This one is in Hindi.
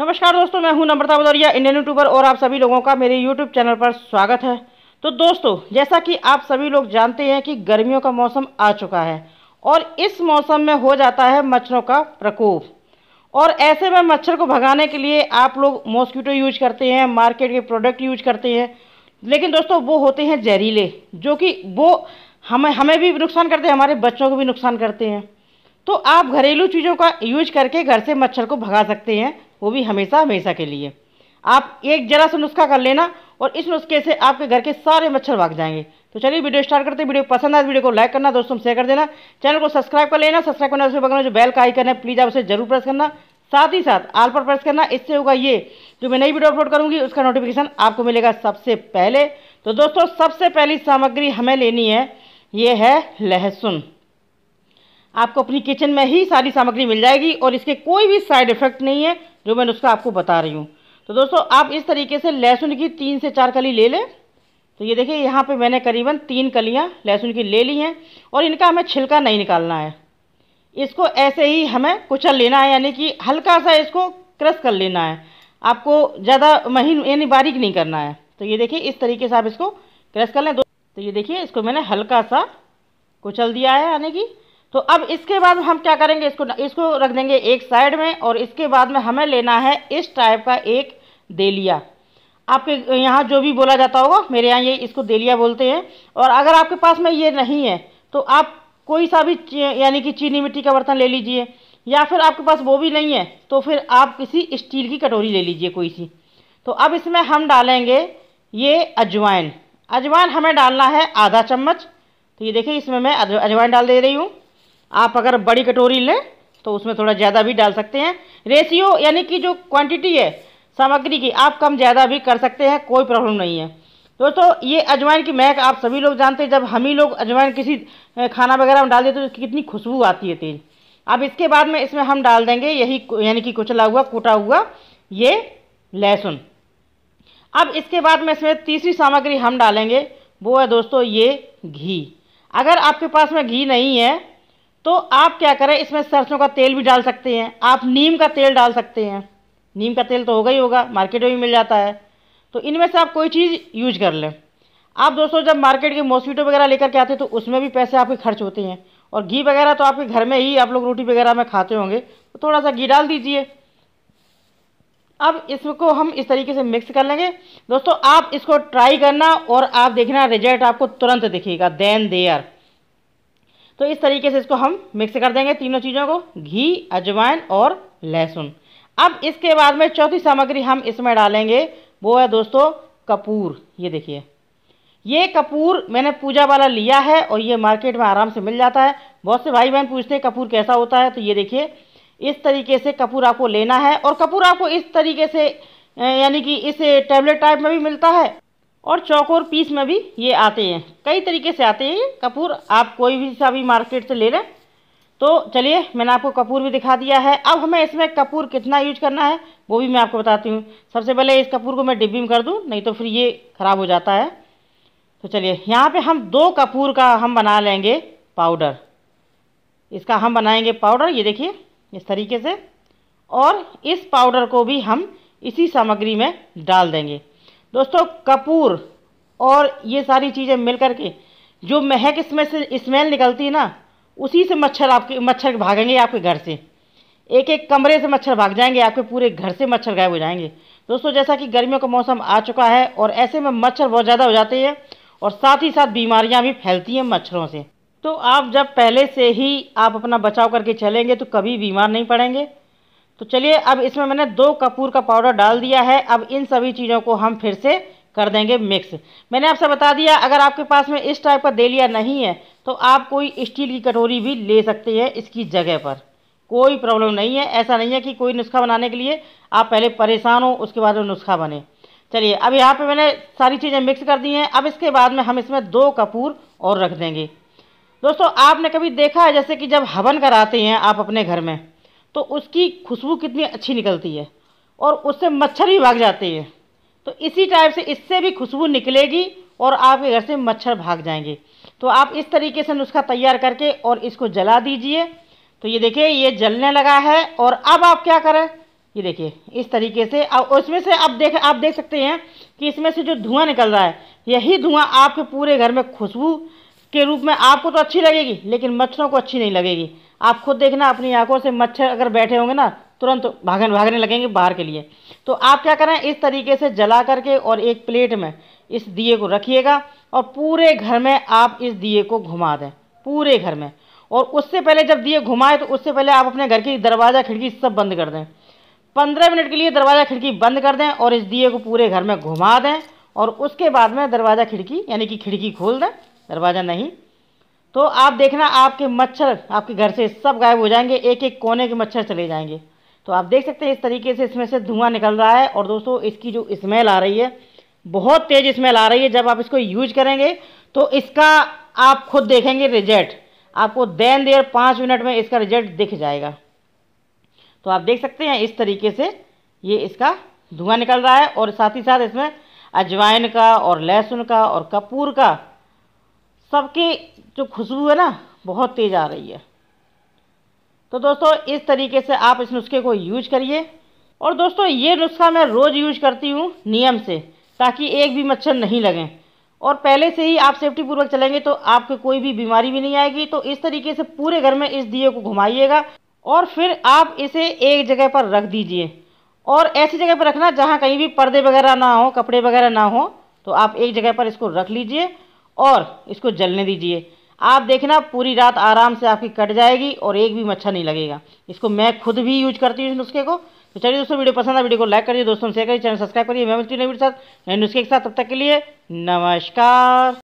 नमस्कार दोस्तों मैं हूं नम्रता भदौरिया इंडियन यूट्यूबर और आप सभी लोगों का मेरे यूट्यूब चैनल पर स्वागत है तो दोस्तों जैसा कि आप सभी लोग जानते हैं कि गर्मियों का मौसम आ चुका है और इस मौसम में हो जाता है मच्छरों का प्रकोप और ऐसे में मच्छर को भगाने के लिए आप लोग मॉस्किटो यूज करते हैं मार्केट के प्रोडक्ट यूज करते हैं लेकिन दोस्तों वो होते हैं जहरीले जो कि वो हमें हमें भी नुकसान करते हैं हमारे बच्चों को भी नुकसान करते हैं तो आप घरेलू चीज़ों का यूज करके घर से मच्छर को भगा सकते हैं वो भी हमेशा हमेशा के लिए आप एक जरा सा नुस्खा कर लेना और इस नुस्खे से आपके घर के सारे मच्छर भाग जाएंगे तो चलिए वीडियो स्टार्ट करते हैं वीडियो पसंद आए तो वीडियो को लाइक करना दोस्तों शेयर कर देना चैनल को सब्सक्राइब कर लेना सब्सक्राइब करना उसमें बगल जो बेल का आइकन है प्लीज़ आप उसे जरूर प्रेस करना साथ ही साथ आल पर प्रेस करना इससे होगा ये जो मैं नई वीडियो अपलोड करूँगी उसका नोटिफिकेशन आपको मिलेगा सबसे पहले तो दोस्तों सबसे पहली सामग्री हमें लेनी है ये है लहसुन आपको अपनी किचन में ही सारी सामग्री मिल जाएगी और इसके कोई भी साइड इफेक्ट नहीं है जो मैं नुस्खा आपको बता रही हूँ तो दोस्तों आप इस तरीके से लहसुन की तीन से चार कली ले लें तो ये देखिए यहाँ पे मैंने करीबन तीन कलियाँ लहसुन की ले ली हैं और इनका हमें छिलका नहीं निकालना है इसको ऐसे ही हमें कुचल लेना है यानी कि हल्का सा इसको क्रश कर लेना है आपको ज़्यादा महीन यानी बारीक नहीं करना है तो ये देखिए इस तरीके से आप इसको क्रश कर लें तो ये देखिए इसको मैंने हल्का सा कुचल दिया है यानी कि तो अब इसके बाद हम क्या करेंगे इसको इसको रख देंगे एक साइड में और इसके बाद में हमें लेना है इस टाइप का एक देलिया आपके यहाँ जो भी बोला जाता होगा मेरे यहाँ ये इसको देलिया बोलते हैं और अगर आपके पास में ये नहीं है तो आप कोई सा भी यानी कि चीनी मिट्टी का बर्तन ले लीजिए या फिर आपके पास वो भी नहीं है तो फिर आप किसी स्टील की कटोरी ले लीजिए कोई सी तो अब इसमें हम डालेंगे ये अजवाइन अजवाइन हमें डालना है आधा चम्मच तो ये देखिए इसमें मैं अजवाइन डाल दे रही हूँ आप अगर बड़ी कटोरी लें तो उसमें थोड़ा ज़्यादा भी डाल सकते हैं रेशियो यानी कि जो क्वांटिटी है सामग्री की आप कम ज़्यादा भी कर सकते हैं कोई प्रॉब्लम नहीं है दोस्तों ये अजवाइन की महक आप सभी लोग जानते हैं जब हम ही लोग अजवाइन किसी खाना वगैरह में डाल देते तो कितनी खुशबू आती है तेज़ अब इसके बाद में इसमें हम डाल देंगे यही यानी कि कुचला हुआ कूटा हुआ ये लहसुन अब इसके बाद में इसमें तीसरी सामग्री हम डालेंगे वो है दोस्तों ये घी अगर आपके पास में घी नहीं है तो आप क्या करें इसमें सरसों का तेल भी डाल सकते हैं आप नीम का तेल डाल सकते हैं नीम का तेल तो होगा ही होगा मार्केट में भी मिल जाता है तो इनमें से आप कोई चीज़ यूज कर लें आप दोस्तों जब मार्केट के मॉस्किटो वगैरह लेकर के आते हैं तो उसमें भी पैसे आपके खर्च होते हैं और घी वगैरह तो आपके घर में ही आप लोग रोटी वगैरह में खाते होंगे तो थोड़ा सा घी डाल दीजिए अब इसको हम इस तरीके से मिक्स कर लेंगे दोस्तों आप इसको ट्राई करना और आप देखना रिजल्ट आपको तुरंत दिखेगा देन देयर तो इस तरीके से इसको हम मिक्स कर देंगे तीनों चीज़ों को घी अजवाइन और लहसुन अब इसके बाद में चौथी सामग्री हम इसमें डालेंगे वो है दोस्तों कपूर ये देखिए ये कपूर मैंने पूजा वाला लिया है और ये मार्केट में आराम से मिल जाता है बहुत से भाई बहन पूछते हैं कपूर कैसा होता है तो ये देखिए इस तरीके से कपूर आपको लेना है और कपूर आपको इस तरीके से यानी कि इस टैबलेट टाइप में भी मिलता है और चौक और पीस में भी ये आते हैं कई तरीके से आते हैं कपूर आप कोई भी सा भी मार्केट से ले लें तो चलिए मैंने आपको कपूर भी दिखा दिया है अब हमें इसमें कपूर कितना यूज करना है वो भी मैं आपको बताती हूँ सबसे पहले इस कपूर को मैं डिब्बी में कर दूँ नहीं तो फिर ये ख़राब हो जाता है तो चलिए यहाँ पे हम दो कपूर का हम बना लेंगे पाउडर इसका हम बनाएंगे पाउडर ये देखिए इस तरीके से और इस पाउडर को भी हम इसी सामग्री में डाल देंगे दोस्तों कपूर और ये सारी चीज़ें मिल करके जो महक इसमें से स्मेल निकलती है ना उसी से मच्छर आपके मच्छर भागेंगे आपके घर से एक एक कमरे से मच्छर भाग जाएंगे आपके पूरे घर से मच्छर गायब हो जाएंगे दोस्तों जैसा कि गर्मियों का मौसम आ चुका है और ऐसे में मच्छर बहुत ज़्यादा हो जाते हैं और साथ ही साथ बीमारियाँ भी फैलती हैं मच्छरों से तो आप जब पहले से ही आप अपना बचाव करके चलेंगे तो कभी बीमार नहीं पड़ेंगे तो चलिए अब इसमें मैंने दो कपूर का पाउडर डाल दिया है अब इन सभी चीज़ों को हम फिर से कर देंगे मिक्स मैंने आपसे बता दिया अगर आपके पास में इस टाइप का देलिया नहीं है तो आप कोई स्टील की कटोरी भी ले सकते हैं इसकी जगह पर कोई प्रॉब्लम नहीं है ऐसा नहीं है कि कोई नुस्खा बनाने के लिए आप पहले परेशान हो उसके बाद में नुस्खा बने चलिए अब यहाँ पे मैंने सारी चीज़ें मिक्स कर दी हैं अब इसके बाद में हम इसमें दो कपूर और रख देंगे दोस्तों आपने कभी देखा है जैसे कि जब हवन कराते हैं आप अपने घर में तो उसकी खुशबू कितनी अच्छी निकलती है और उससे मच्छर भी भाग जाते हैं तो इसी टाइप से इससे भी खुशबू निकलेगी और आपके घर से मच्छर भाग जाएंगे तो आप इस तरीके से नुस्खा तैयार करके और इसको जला दीजिए तो ये देखिए ये जलने लगा है और अब आप क्या करें ये देखिए इस तरीके से अब उसमें से आप देख आप देख सकते हैं कि इसमें से जो धुआं निकल रहा है यही धुआं आपके पूरे घर में खुशबू के रूप में आपको तो अच्छी लगेगी लेकिन मच्छरों को अच्छी नहीं लगेगी आप खुद देखना अपनी आंखों से मच्छर अगर बैठे होंगे ना तुरंत भागने भागने लगेंगे बाहर के लिए तो आप क्या करें इस तरीके से जला करके और एक प्लेट में इस दिए को रखिएगा और पूरे घर में आप इस दिए को घुमा दें पूरे घर में और उससे पहले जब दिए घुमाए तो उससे पहले आप अपने घर की दरवाज़ा खिड़की सब बंद कर दें पंद्रह मिनट के लिए दरवाज़ा खिड़की बंद कर दें और इस दिए को पूरे घर में घुमा दें और उसके बाद में दरवाज़ा खिड़की यानी कि खिड़की खोल दें दरवाज़ा नहीं तो आप देखना आपके मच्छर आपके घर से सब गायब हो जाएंगे एक एक कोने के मच्छर चले जाएंगे तो आप देख सकते हैं इस तरीके से इसमें से धुआं निकल रहा है और दोस्तों इसकी जो स्मेल आ रही है बहुत तेज़ स्मेल आ रही है जब आप इसको यूज करेंगे तो इसका आप खुद देखेंगे रिजल्ट आपको दैन देर पाँच मिनट में इसका रिजल्ट दिख जाएगा तो आप देख सकते हैं इस तरीके से ये इसका धुआं निकल रहा है और साथ ही साथ इसमें अजवाइन का और लहसुन का और कपूर का सबकी जो खुशबू है ना बहुत तेज़ आ रही है तो दोस्तों इस तरीके से आप इस नुस्खे को यूज करिए और दोस्तों ये नुस्खा मैं रोज़ यूज करती हूँ नियम से ताकि एक भी मच्छर नहीं लगें और पहले से ही आप सेफ्टी पूर्वक चलेंगे तो आपके कोई भी बीमारी भी नहीं आएगी तो इस तरीके से पूरे घर में इस दिए को घुमाइएगा और फिर आप इसे एक जगह पर रख दीजिए और ऐसी जगह पर रखना जहाँ कहीं भी पर्दे वगैरह ना हो कपड़े वगैरह ना हो तो आप एक जगह पर इसको रख लीजिए और इसको जलने दीजिए आप देखना पूरी रात आराम से आपकी कट जाएगी और एक भी मच्छर नहीं लगेगा इसको मैं खुद भी यूज करती हूँ इस नुस्खे को तो चलिए दोस्तों वीडियो पसंद है वीडियो को लाइक करिए दोस्तों शेयर करिए चैनल सब्सक्राइब करिए मैं मिलती हूँ साथ नए नुस्खे के साथ तब तक के लिए नमस्कार